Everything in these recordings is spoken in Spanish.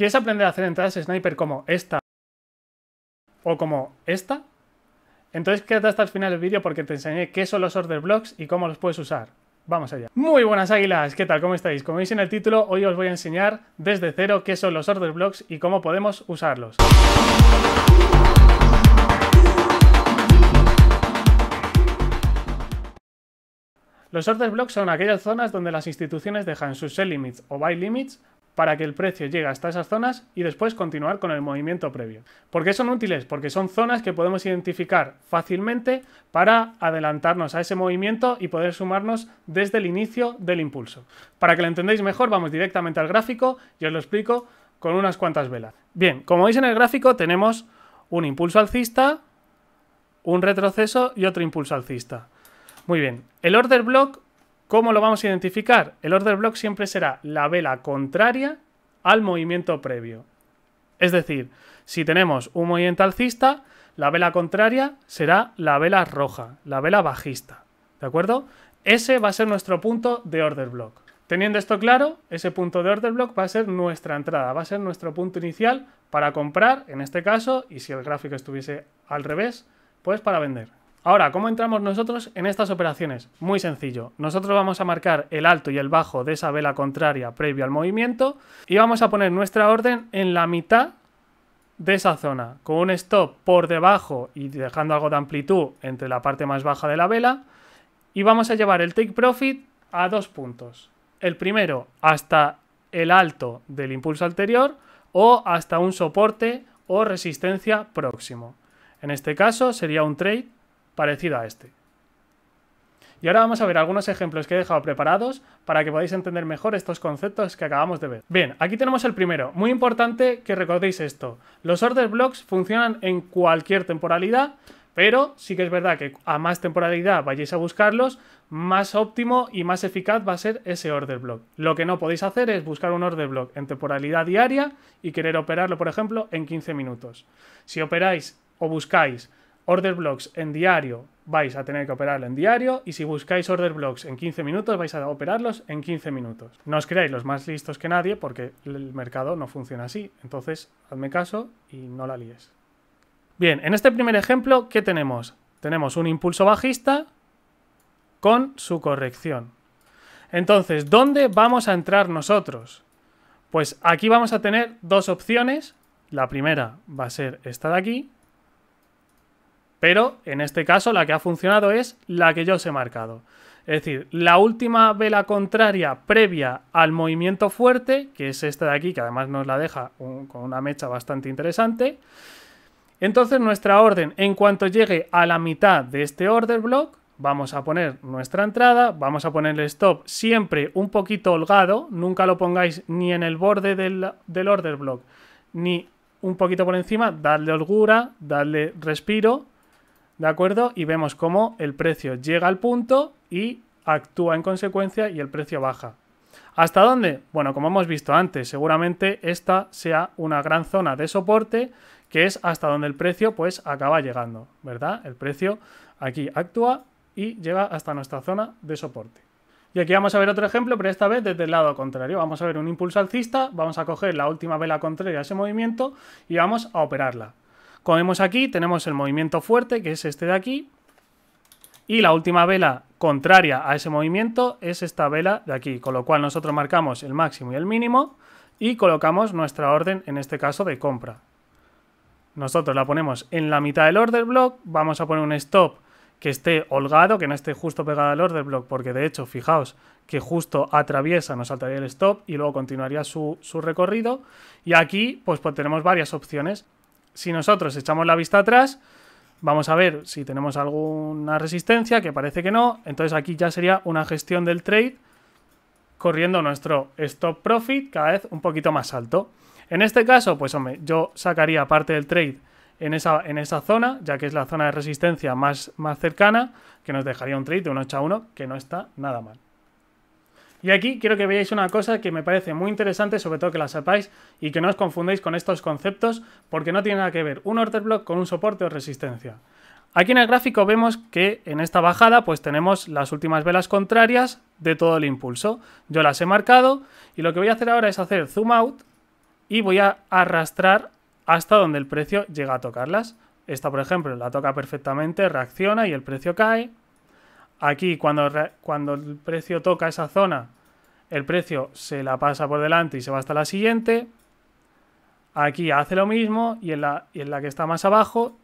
¿Quieres aprender a hacer entradas sniper como esta o como esta? Entonces quédate hasta el final del vídeo porque te enseñé qué son los order blocks y cómo los puedes usar. Vamos allá. Muy buenas águilas, ¿qué tal? ¿Cómo estáis? Como veis en el título, hoy os voy a enseñar desde cero qué son los order blocks y cómo podemos usarlos. Los order blocks son aquellas zonas donde las instituciones dejan sus Sell limits o buy limits para que el precio llegue hasta esas zonas y después continuar con el movimiento previo. ¿Por qué son útiles? Porque son zonas que podemos identificar fácilmente para adelantarnos a ese movimiento y poder sumarnos desde el inicio del impulso. Para que lo entendáis mejor, vamos directamente al gráfico y os lo explico con unas cuantas velas. Bien, como veis en el gráfico tenemos un impulso alcista, un retroceso y otro impulso alcista. Muy bien, el order block ¿Cómo lo vamos a identificar? El order block siempre será la vela contraria al movimiento previo. Es decir, si tenemos un movimiento alcista, la vela contraria será la vela roja, la vela bajista. ¿De acuerdo? Ese va a ser nuestro punto de order block. Teniendo esto claro, ese punto de order block va a ser nuestra entrada, va a ser nuestro punto inicial para comprar, en este caso, y si el gráfico estuviese al revés, pues para vender. Ahora, ¿cómo entramos nosotros en estas operaciones? Muy sencillo. Nosotros vamos a marcar el alto y el bajo de esa vela contraria previo al movimiento y vamos a poner nuestra orden en la mitad de esa zona, con un stop por debajo y dejando algo de amplitud entre la parte más baja de la vela y vamos a llevar el take profit a dos puntos. El primero hasta el alto del impulso anterior o hasta un soporte o resistencia próximo. En este caso sería un trade parecido a este. Y ahora vamos a ver algunos ejemplos que he dejado preparados para que podáis entender mejor estos conceptos que acabamos de ver. Bien, aquí tenemos el primero. Muy importante que recordéis esto. Los order blocks funcionan en cualquier temporalidad, pero sí que es verdad que a más temporalidad vayáis a buscarlos, más óptimo y más eficaz va a ser ese order block. Lo que no podéis hacer es buscar un order block en temporalidad diaria y querer operarlo, por ejemplo, en 15 minutos. Si operáis o buscáis order blocks en diario vais a tener que operarlo en diario y si buscáis order blocks en 15 minutos vais a operarlos en 15 minutos. No os creáis los más listos que nadie porque el mercado no funciona así. Entonces, hazme caso y no la líes. Bien, en este primer ejemplo, ¿qué tenemos? Tenemos un impulso bajista con su corrección. Entonces, ¿dónde vamos a entrar nosotros? Pues aquí vamos a tener dos opciones. La primera va a ser esta de aquí, pero en este caso la que ha funcionado es la que yo os he marcado. Es decir, la última vela contraria previa al movimiento fuerte, que es esta de aquí, que además nos la deja con una mecha bastante interesante. Entonces nuestra orden, en cuanto llegue a la mitad de este order block, vamos a poner nuestra entrada, vamos a poner el stop siempre un poquito holgado, nunca lo pongáis ni en el borde del, del order block, ni un poquito por encima, darle holgura, darle respiro ¿de acuerdo? Y vemos cómo el precio llega al punto y actúa en consecuencia y el precio baja. ¿Hasta dónde? Bueno, como hemos visto antes, seguramente esta sea una gran zona de soporte que es hasta donde el precio pues acaba llegando, ¿verdad? El precio aquí actúa y llega hasta nuestra zona de soporte. Y aquí vamos a ver otro ejemplo, pero esta vez desde el lado contrario. Vamos a ver un impulso alcista, vamos a coger la última vela contraria a ese movimiento y vamos a operarla. Como vemos aquí, tenemos el movimiento fuerte, que es este de aquí. Y la última vela contraria a ese movimiento es esta vela de aquí, con lo cual nosotros marcamos el máximo y el mínimo y colocamos nuestra orden, en este caso, de compra. Nosotros la ponemos en la mitad del order block, vamos a poner un stop que esté holgado, que no esté justo pegado al order block, porque de hecho, fijaos que justo atraviesa, nos saltaría el stop y luego continuaría su, recorrido. Y aquí, pues, pues tenemos varias opciones si nosotros echamos la vista atrás, vamos a ver si tenemos alguna resistencia, que parece que no. Entonces aquí ya sería una gestión del trade corriendo nuestro stop profit cada vez un poquito más alto. En este caso, pues hombre, yo sacaría parte del trade en esa, en zona, ya que es la zona de resistencia más, más cercana, que nos dejaría un trade de un 8 a 1, que no está nada mal. Y aquí quiero que veáis una cosa que me parece muy interesante, sobre todo que la sepáis y que no os confundáis con estos conceptos porque no tiene nada que ver un order block con un soporte o resistencia. Aquí en el gráfico vemos que en esta bajada pues tenemos las últimas velas contrarias de todo el impulso. Yo las he marcado y lo que voy a hacer ahora es hacer zoom out y voy a arrastrar hasta donde el precio llega a tocarlas. Esta por ejemplo la toca perfectamente, reacciona y el precio cae. Aquí, cuando, cuando el precio toca esa zona, el precio se la pasa por delante y se va hasta la siguiente. Aquí hace lo mismo y en la, y en la que está más abajo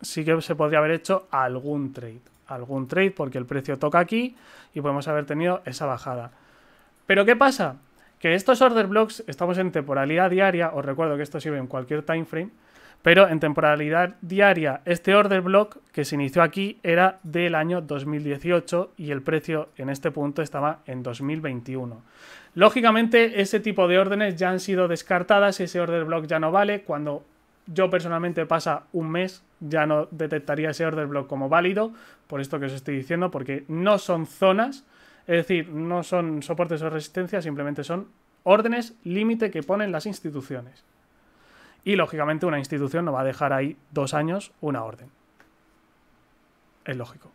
sí que se podría haber hecho algún trade. Algún trade porque el precio toca aquí y podemos haber tenido esa bajada. Pero ¿qué pasa? Que estos order blocks, estamos en temporalidad diaria, os recuerdo que esto sirve en cualquier time frame, pero en temporalidad diaria, este order block que se inició aquí era del año 2018 y el precio en este punto estaba en 2021. Lógicamente, ese tipo de órdenes ya han sido descartadas, y ese order block ya no vale. Cuando yo personalmente pasa un mes, ya no detectaría ese order block como válido, por esto que os estoy diciendo, porque no son zonas, es decir, no son soportes o resistencias, simplemente son órdenes límite que ponen las instituciones. Y lógicamente una institución no va a dejar ahí dos años una orden. Es lógico.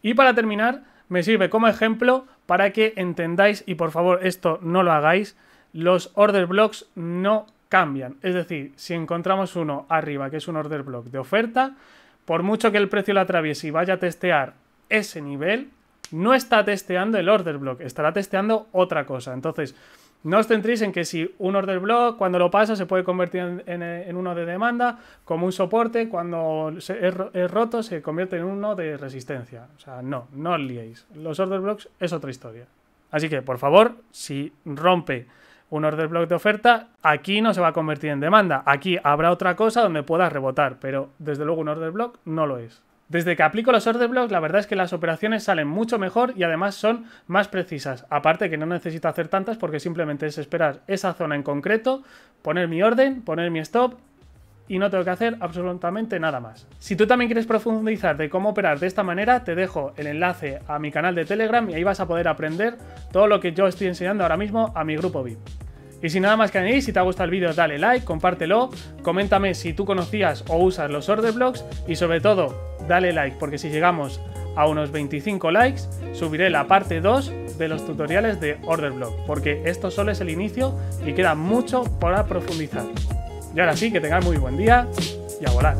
Y para terminar, me sirve como ejemplo para que entendáis, y por favor esto no lo hagáis, los order blocks no cambian. Es decir, si encontramos uno arriba que es un order block de oferta, por mucho que el precio la atraviese y vaya a testear ese nivel, no está testeando el order block, estará testeando otra cosa. Entonces, no os centréis en que si un order block, cuando lo pasa, se puede convertir en, uno de demanda, como un soporte, cuando es, roto, se convierte en uno de resistencia. O sea, no, no os liéis. Los order blocks es otra historia. Así que, por favor, si rompe un order block de oferta, aquí no se va a convertir en demanda. Aquí habrá otra cosa donde pueda rebotar, pero desde luego un order block no lo es. Desde que aplico los order blocks, la verdad es que las operaciones salen mucho mejor y además son más precisas. Aparte que no necesito hacer tantas porque simplemente es esperar esa zona en concreto, poner mi orden, poner mi stop y no tengo que hacer absolutamente nada más. Si tú también quieres profundizar de cómo operar de esta manera, te dejo el enlace a mi canal de Telegram y ahí vas a poder aprender todo lo que yo estoy enseñando ahora mismo a mi grupo VIP. Y sin nada más que añadir, si te ha gustado el vídeo dale like, compártelo, coméntame si tú conocías o usas los order blocks y sobre todo dale like, porque si llegamos a unos 25 likes, subiré la parte 2 de los tutoriales de Blog porque esto solo es el inicio y queda mucho por profundizar. Y ahora sí, que tengan muy buen día y a volar.